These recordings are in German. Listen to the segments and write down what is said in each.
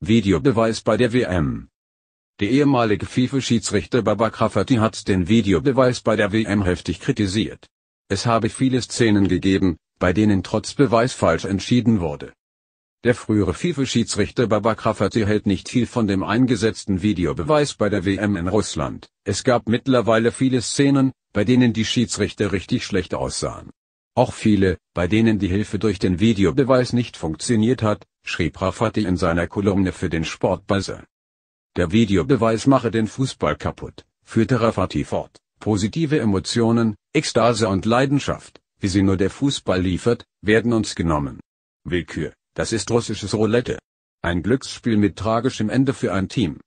Videobeweis bei der WM. Der ehemalige FIFA-Schiedsrichter Baba Rafati hat den Videobeweis bei der WM heftig kritisiert. Es habe viele Szenen gegeben, bei denen trotz Beweis falsch entschieden wurde. Der frühere FIFA-Schiedsrichter Baba Rafati hält nicht viel von dem eingesetzten Videobeweis bei der WM in Russland. Es gab mittlerweile viele Szenen, bei denen die Schiedsrichter richtig schlecht aussahen. Auch viele, bei denen die Hilfe durch den Videobeweis nicht funktioniert hat, schrieb Rafati in seiner Kolumne für den Sportbuzzer. Der Videobeweis mache den Fußball kaputt, führte Rafati fort. Positive Emotionen, Ekstase und Leidenschaft, wie sie nur der Fußball liefert, werden uns genommen. Willkür, das ist russisches Roulette. Ein Glücksspiel mit tragischem Ende für ein Team.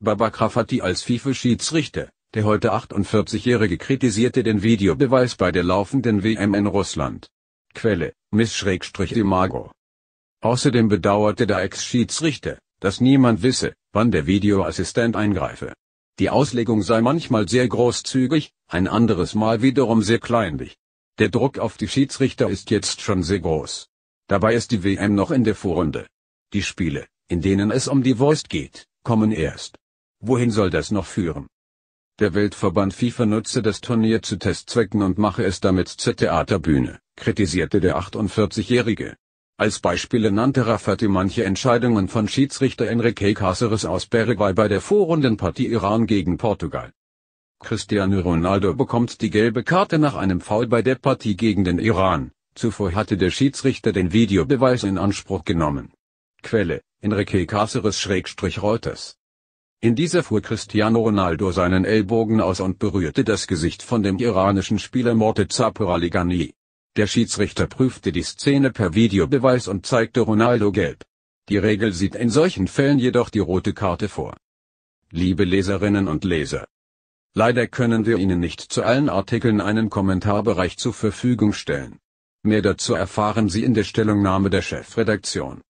Babak Rafati als FIFA-Schiedsrichter, der heute 48-Jährige kritisierte den Videobeweis bei der laufenden WM in Russland. Quelle, Miss-Imago. Außerdem bedauerte der Ex-Schiedsrichter, dass niemand wisse, wann der Videoassistent eingreife. Die Auslegung sei manchmal sehr großzügig, ein anderes Mal wiederum sehr kleinlich. Der Druck auf die Schiedsrichter ist jetzt schon sehr groß. Dabei ist die WM noch in der Vorrunde. Die Spiele, in denen es um die Wurst geht, kommen erst. Wohin soll das noch führen? Der Weltverband FIFA nutze das Turnier zu Testzwecken und mache es damit zur Theaterbühne, kritisierte der 48-Jährige. Als Beispiele nannte Rafferty manche Entscheidungen von Schiedsrichter Enrique Cáceres aus Paraguay bei der Vorrundenpartie Iran gegen Portugal. Cristiano Ronaldo bekommt die gelbe Karte nach einem Foul bei der Partie gegen den Iran. Zuvor hatte der Schiedsrichter den Videobeweis in Anspruch genommen. Quelle, Enrique Cáceres-Reuters. In dieser fuhr Cristiano Ronaldo seinen Ellbogen aus und berührte das Gesicht von dem iranischen Spieler Morteza Paraligani. Der Schiedsrichter prüfte die Szene per Videobeweis und zeigte Ronaldo gelb. Die Regel sieht in solchen Fällen jedoch die rote Karte vor. Liebe Leserinnen und Leser. Leider können wir Ihnen nicht zu allen Artikeln einen Kommentarbereich zur Verfügung stellen. Mehr dazu erfahren Sie in der Stellungnahme der Chefredaktion.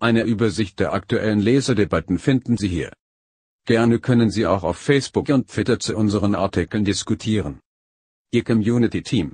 Eine Übersicht der aktuellen Leserdebatten finden Sie hier. Gerne können Sie auch auf Facebook und Twitter zu unseren Artikeln diskutieren. Ihr Community Team